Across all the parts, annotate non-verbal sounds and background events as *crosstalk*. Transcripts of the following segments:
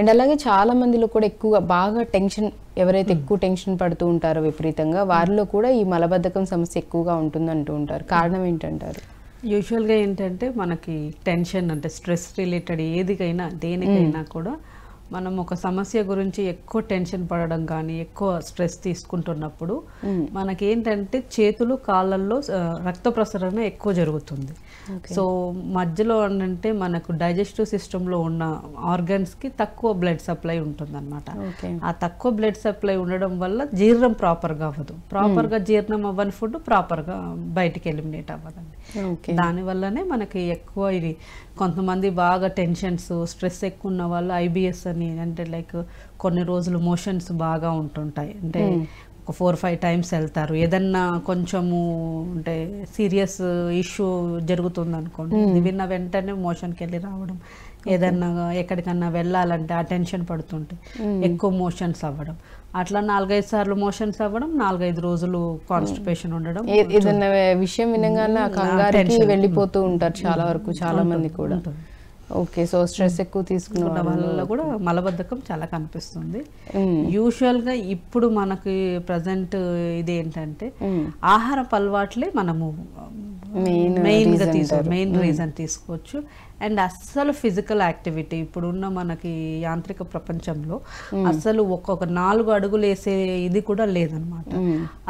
And అలాగే చాలా మందిలో కూడా ఎక్కువగా బాగా టెన్షన్ ఎవరైతే hmm. ఎక్కువ టెన్షన్ పడుతూ ఉంటారో విపరీతంగా వారిలో hmm. కూడా ఈ మలబద్ధకం సమస్య ఎక్కువగా ఉంటుంది అంటూ ఉంటారు కారణం ఏంటంటారు యూజువల్గా ఏంటంటే మనకి టెన్షన్ అంటే స్ట్రెస్ రిలేటెడ్ ఏదికైనా దేనికైనా hmm. కూడా మనం ఒక సమస్య గురించి ఎక్కువ టెన్షన్ పడడం కానీ ఎక్కువ స్ట్రెస్ తీసుకుంటున్నప్పుడు మనకేంటంటే చేతులు కాళ్ళల్లో రక్త ప్రసరణ ఎక్కువ జరుగుతుంది సో మధ్యలో అంటే మనకు డైజెస్టివ్ సిస్టంలో ఉన్న కి తక్కువ బ్లడ్ సప్లై ఉంటుందన్నమాట ఆ తక్కువ బ్లడ్ సప్లై ఉండడం వల్ల జీర్ణం ప్రాపర్గా అవ్వదు ప్రాపర్గా జీర్ణం అవ్వని ఫుడ్ ప్రాపర్గా బయటికి ఎలిమినేట్ అవ్వదండి దానివల్లనే మనకి ఎక్కువ ఇది కొంతమంది బాగా టెన్షన్స్ స్ట్రెస్ ఎక్కువ ఉన్న వాళ్ళు ఐబిఎస్ అతని అంటే లైక్ కొన్ని రోజులు మోషన్స్ బాగా ఉంటుంటాయి అంటే hmm. ఒక ఫోర్ ఫైవ్ టైమ్స్ వెళ్తారు ఏదన్నా కొంచెము అంటే సీరియస్ ఇష్యూ జరుగుతుంది అనుకోండి hmm. విన్న వెంటనే మోషన్కి వెళ్ళి రావడం ఏదన్నా ఎక్కడికన్నా వెళ్ళాలంటే ఆ టెన్షన్ పడుతుంటే hmm. ఎక్కువ మోషన్స్ అవ్వడం అట్లా నాలుగైదు సార్లు మోషన్స్ అవ్వడం నాలుగైదు రోజులు కాన్స్టిపేషన్ ఉండడం ఏదన్నా విషయం వినగానే వెళ్ళిపోతూ ఉంటారు చాలా వరకు చాలా మంది కూడా ఓకే సో స్ట్రెస్ ఎక్కువ తీసుకున్న వాళ్ళలో కూడా మలబద్ధకం చాలా కనిపిస్తుంది గా ఇప్పుడు మనకి ప్రజెంట్ ఇదేంటంటే ఆహార అలవాట్లే మనము మెయిన్ మెయిన్గా తీసు మెయిన్ రీజన్ తీసుకోవచ్చు అండ్ అస్సలు ఫిజికల్ యాక్టివిటీ ఇప్పుడున్న మనకి యాంత్రిక ప్రపంచంలో అస్సలు ఒక్కొక్క నాలుగు అడుగులు వేసే ఇది కూడా లేదనమాట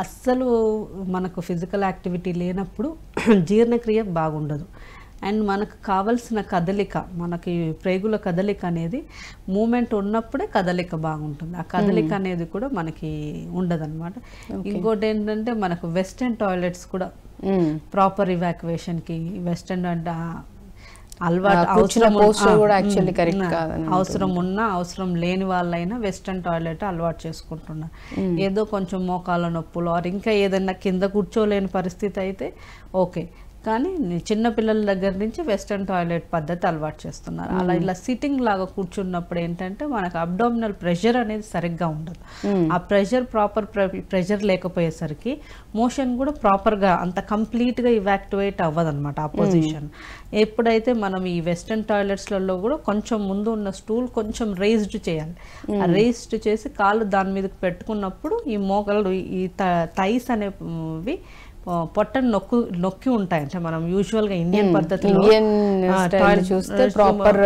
అస్సలు మనకు ఫిజికల్ యాక్టివిటీ లేనప్పుడు *clears throat* జీర్ణక్రియ బాగుండదు అండ్ మనకు కావలసిన కదలిక మనకి ప్రేగుల కదలిక అనేది మూమెంట్ ఉన్నప్పుడే కదలిక బాగుంటుంది ఆ కదలిక hmm. అనేది కూడా మనకి ఉండదన్నమాట ఇంకోటి ఏంటంటే మనకు వెస్టర్న్ టాయిలెట్స్ కూడా hmm. ప్రాపర్ కి వెస్టర్న్ అంటే అలవాటు అవసరం అవసరం ఉన్నా అవసరం లేని వాళ్ళైనా వెస్టర్న్ టాయిలెట్ అలవాటు చేసుకుంటున్నారు hmm. ఏదో కొంచెం మోకాల నొప్పులు ఇంకా ఏదైనా కింద కూర్చోలేని పరిస్థితి అయితే ఓకే కానీ చిన్నపిల్లల దగ్గర నుంచి వెస్ట్రన్ టాయిలెట్ పద్ధతి అలవాటు చేస్తున్నారు అలా ఇలా సిట్టింగ్ లాగా కూర్చున్నప్పుడు ఏంటంటే మనకు అబ్డామినల్ ప్రెషర్ అనేది సరిగ్గా ఉండదు ఆ ప్రెషర్ ప్రాపర్ ప్రెషర్ లేకపోయేసరికి మోషన్ కూడా ప్రాపర్గా అంత కంప్లీట్గా ఇవాక్టివేట్ అవ్వదు అనమాట ఆ పొజిషన్ ఎప్పుడైతే మనం ఈ వెస్ట్రన్ టాయిలెట్స్లలో కూడా కొంచెం ముందు ఉన్న స్టూల్ కొంచెం రేజ్డ్ చేయాలి ఆ రేజ్డ్ చేసి కాళ్ళు దాని మీదకి పెట్టుకున్నప్పుడు ఈ మోకలు ఈ థైస్ అనేవి పొట్టను నొక్కు నొక్కి ఉంటాయి అంటే మనం యూజువల్ గా ఇండియన్ పద్ధతి చూస్తే ప్రాపర్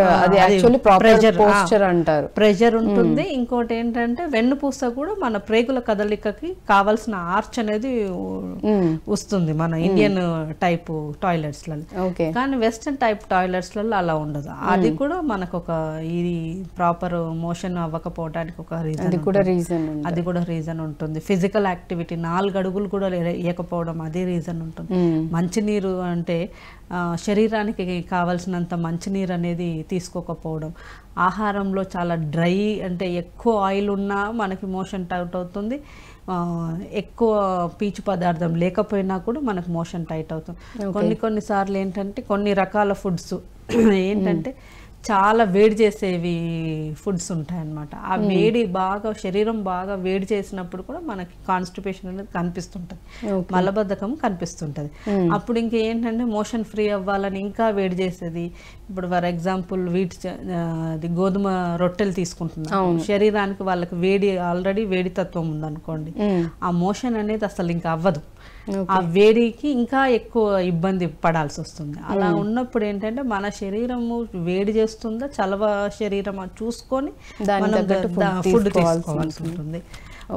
ప్రెజర్ పోస్చర్ అంటారు ప్రెషర్ ఉంటుంది hmm. ఇంకోటి ఏంటంటే వెన్నుపూస కూడా మన ప్రేగుల కదలికకి కావాల్సిన ఆర్చ్ అనేది hmm. వస్తుంది మన ఇండియన్ టైప్ టాయిలెట్స్ లలో కానీ వెస్టర్న్ టైప్ టాయిలెట్స్ లలో అలా ఉండదు అది hmm. కూడా మనకు ఒక ఇది ప్రాపర్ మోషన్ అవ్వకపోవడానికి ఒక రీజన్ కూడా రీజన్ అది కూడా రీజన్ ఉంటుంది ఫిజికల్ యాక్టివిటీ నాలుగు అడుగులు కూడా లేకపోవడం అదే రీజన్ ఉంటుంది మంచినీరు అంటే శరీరానికి కావలసినంత మంచినీరు అనేది తీసుకోకపోవడం ఆహారంలో చాలా డ్రై అంటే ఎక్కువ ఆయిల్ ఉన్నా మనకి మోషన్ టైట్ అవుతుంది ఎక్కువ పీచు పదార్థం లేకపోయినా కూడా మనకు మోషన్ టైట్ అవుతుంది కొన్ని కొన్నిసార్లు ఏంటంటే కొన్ని రకాల ఫుడ్స్ *clears throat* ఏంటంటే చాలా వేడి చేసేవి ఫుడ్స్ ఉంటాయన్నమాట ఆ వేడి బాగా శరీరం బాగా వేడి చేసినప్పుడు కూడా మనకి కాన్స్టిపేషన్ అనేది కనిపిస్తుంటది మలబద్ధకం కనిపిస్తుంటది అప్పుడు ఇంకేంటంటే మోషన్ ఫ్రీ అవ్వాలని ఇంకా వేడి చేసేది ఇప్పుడు ఫర్ ఎగ్జాంపుల్ వీటి అది గోధుమ రొట్టెలు తీసుకుంటున్నాం శరీరానికి వాళ్ళకి వేడి ఆల్రెడీ వేడి తత్వం ఉందనుకోండి ఆ మోషన్ అనేది అసలు ఇంకా అవ్వదు ఆ వేడికి ఇంకా ఎక్కువ ఇబ్బంది పడాల్సి వస్తుంది అలా hmm. ఉన్నప్పుడు ఏంటంటే మన శరీరము వేడి చేస్తుందా చలవ శరీరం చూసుకొని ఫుడ్ తీసుకోవాల్సి ఉంటుంది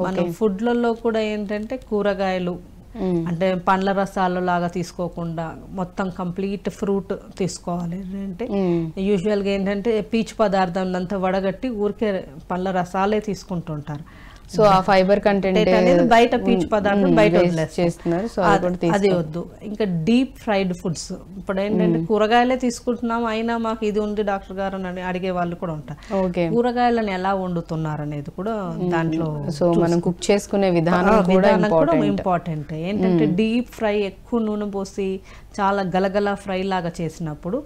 మన ఫుడ్లలో కూడా ఏంటంటే కూరగాయలు hmm. అంటే పండ్ల రసాలు లాగా తీసుకోకుండా మొత్తం కంప్లీట్ ఫ్రూట్ తీసుకోవాలి ఏంటంటే hmm. యూజువల్గా ఏంటంటే పీచు పదార్థం అంతా వడగట్టి ఊరికే పండ్ల రసాలే తీసుకుంటుంటారు సో ఆ ఫైబర్ కంటెంట్ అనేది బయట పీచు పదార్థం బయట చేస్తున్నారు సో అది వద్దు ఇంకా డీప్ ఫ్రైడ్ ఫుడ్స్ ఇప్పుడు ఏంటంటే కూరగాయలే తీసుకుంటున్నాం అయినా మాకు ఇది ఉంది డాక్టర్ గారు అని అడిగే వాళ్ళు కూడా ఉంటారు కూరగాయలను ఎలా వండుతున్నారు అనేది కూడా దాంట్లో సో మనం కుక్ చేసుకునే విధానం కూడా ఇంపార్టెంట్ ఏంటంటే డీప్ ఫ్రై ఎక్కువ నూనె పోసి చాలా గలగల ఫ్రై లాగా చేసినప్పుడు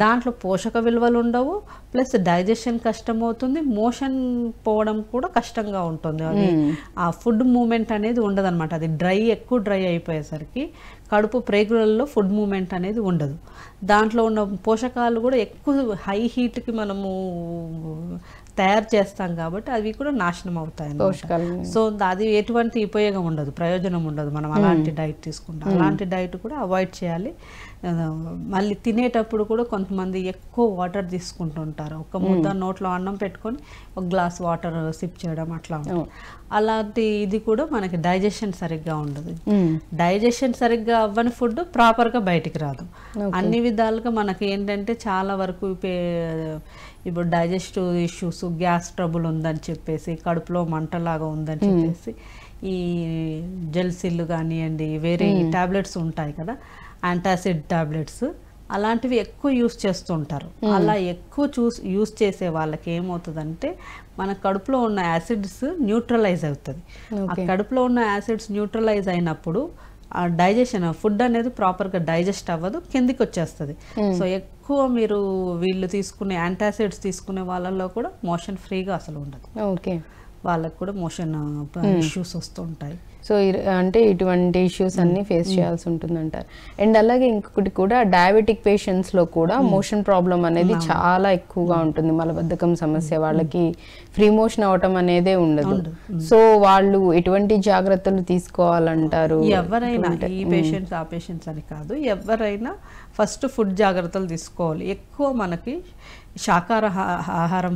దాంట్లో పోషక విలువలు ఉండవు ప్లస్ డైజెషన్ కష్టం అవుతుంది మోషన్ పోవడం కూడా కష్టంగా ఉంటుంది ఉంటుంది అది ఆ ఫుడ్ మూమెంట్ అనేది ఉండదన్నమాట అది డ్రై ఎక్కువ డ్రై అయిపోయేసరికి కడుపు ప్రేగులలో ఫుడ్ మూమెంట్ అనేది ఉండదు దాంట్లో ఉన్న పోషకాలు కూడా ఎక్కువ హై హీట్కి మనము తయారు చేస్తాం కాబట్టి అవి కూడా నాశనం అవుతాయి సో అది ఎటువంటి ఉపయోగం ఉండదు ప్రయోజనం ఉండదు మనం అలాంటి డైట్ తీసుకుంటాం అలాంటి డైట్ కూడా అవాయిడ్ చేయాలి మళ్ళీ తినేటప్పుడు కూడా కొంతమంది ఎక్కువ వాటర్ తీసుకుంటుంటారు ఒక ముద్ద నోట్లో అన్నం పెట్టుకొని ఒక గ్లాస్ వాటర్ సిప్ చేయడం అట్లా అలాంటి ఇది కూడా మనకి డైజెషన్ సరిగ్గా ఉండదు డైజెషన్ సరిగ్గా అవ్వని ఫుడ్ ప్రాపర్గా బయటికి రాదు అన్ని విధాలుగా మనకి ఏంటంటే చాలా వరకు ఇప్పుడు డైజెస్టివ్ ఇష్యూస్ గ్యాస్ ట్రబుల్ ఉందని చెప్పేసి కడుపులో మంటలాగా ఉందని చెప్పేసి ఈ జెల్సిల్ కానివ్వండి వేరే టాబ్లెట్స్ ఉంటాయి కదా యాంటాసిడ్ టాబ్లెట్స్ అలాంటివి ఎక్కువ యూస్ చేస్తుంటారు అలా ఎక్కువ చూస్ యూస్ చేసే వాళ్ళకి ఏమవుతుందంటే మన కడుపులో ఉన్న యాసిడ్స్ న్యూట్రలైజ్ అవుతుంది కడుపులో ఉన్న యాసిడ్స్ న్యూట్రలైజ్ అయినప్పుడు ఆ డైజెషన్ ఫుడ్ అనేది ప్రాపర్గా డైజెస్ట్ అవ్వదు కిందికి వచ్చేస్తుంది hmm. సో ఎక్కువ మీరు వీళ్ళు తీసుకునే యాంటాసిడ్స్ తీసుకునే వాళ్ళల్లో కూడా మోషన్ ఫ్రీగా అసలు ఉండదు ఓకే వాళ్ళకు కూడా మోషన్ hmm. ఇష్యూస్ వస్తుంటాయి సో అంటే ఇటువంటి ఇష్యూస్ hmm. అన్ని ఫేస్ hmm. చేయాల్సి ఉంటుంది అంటారు అండ్ అలాగే ఇంకొకటి కూడా డయాబెటిక్ పేషెంట్స్ లో కూడా మోషన్ hmm. ప్రాబ్లం అనేది చాలా ఎక్కువగా ఉంటుంది మలబద్ధకం సమస్య వాళ్ళకి ఫ్రీ మోషన్ అవటం అనేదే ఉండదు సో వాళ్ళు ఎటువంటి జాగ్రత్తలు తీసుకోవాలంటారు ఎవరైనా ఈ పేషెంట్స్ ఆ పేషెంట్స్ అని కాదు ఎవరైనా ఫస్ట్ ఫుడ్ జాగ్రత్తలు తీసుకోవాలి ఎక్కువ మనకి శాకార ఆహారం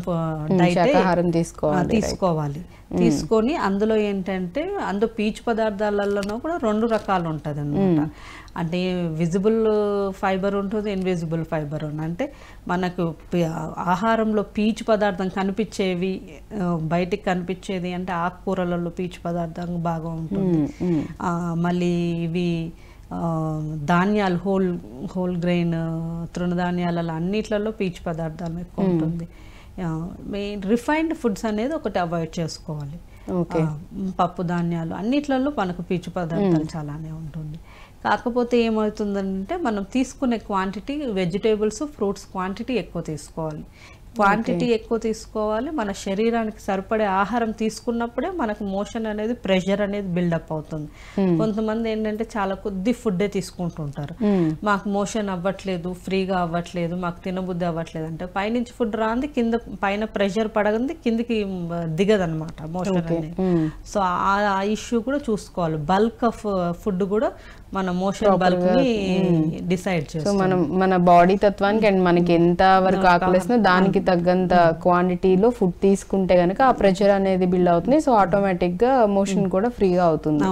ఆహారం తీసుకోవాలి తీసుకోవాలి తీసుకొని అందులో ఏంటంటే అందులో పీచు పదార్థాలలోనూ కూడా రెండు రకాలు ఉంటుంది అనమాట అంటే విజిబుల్ ఫైబర్ ఉంటుంది ఇన్విజిబుల్ ఫైబర్ ఉంది అంటే మనకు ఆహారంలో పీచు పదార్థం కనిపించేవి బయటికి కనిపించేది అంటే ఆకుకూరలలో పీచు పదార్థం బాగా ఉంటుంది మళ్ళీ ఇవి ధాన్యాలు హోల్ హోల్ గ్రెయిన్ తృణధాన్యాల అన్నిట్లలో పీచు పదార్థాలు ఎక్కువ hmm. ఉంటుంది మెయిన్ రిఫైన్డ్ ఫుడ్స్ అనేది ఒకటి అవాయిడ్ చేసుకోవాలి పప్పు ధాన్యాలు అన్నిట్లలో మనకు పీచు పదార్థాలు hmm. చాలానే ఉంటుంది కాకపోతే ఏమవుతుందంటే మనం తీసుకునే క్వాంటిటీ వెజిటేబుల్స్ ఫ్రూట్స్ క్వాంటిటీ ఎక్కువ తీసుకోవాలి క్వాంటిటీ ఎక్కువ తీసుకోవాలి మన శరీరానికి సరిపడే ఆహారం తీసుకున్నప్పుడే మనకు మోషన్ అనేది ప్రెషర్ అనేది బిల్డప్ అవుతుంది hmm. కొంతమంది ఏంటంటే చాలా కొద్ది ఫుడ్ తీసుకుంటుంటారు hmm. మాకు మోషన్ అవ్వట్లేదు ఫ్రీగా అవ్వట్లేదు మాకు తినబుద్ధి అవ్వట్లేదు అంటే పైనుంచి ఫుడ్ రాంది కింద పైన ప్రెషర్ పడగంది కిందికి దిగదనమాట మోషన్ అనేది hmm. సో ఆ ఇష్యూ కూడా చూసుకోవాలి బల్క్ ఆఫ్ ఫుడ్ కూడా మన మోషన్ బల్క్ ని డిసైడ్ చేస్తాం మనం మన బాడీ తత్వానికి అండ్ మనకి ఎంత వరకు ఆకలిస్తుందో దానికి తగ్గంత క్వాంటిటీలో ఫుడ్ తీసుకుంటే కనుక ఆ ప్రెషర్ అనేది బిల్డ్ అవుతుంది సో ఆటోమేటిక్గా మోషన్ కూడా ఫ్రీగా అవుతుంది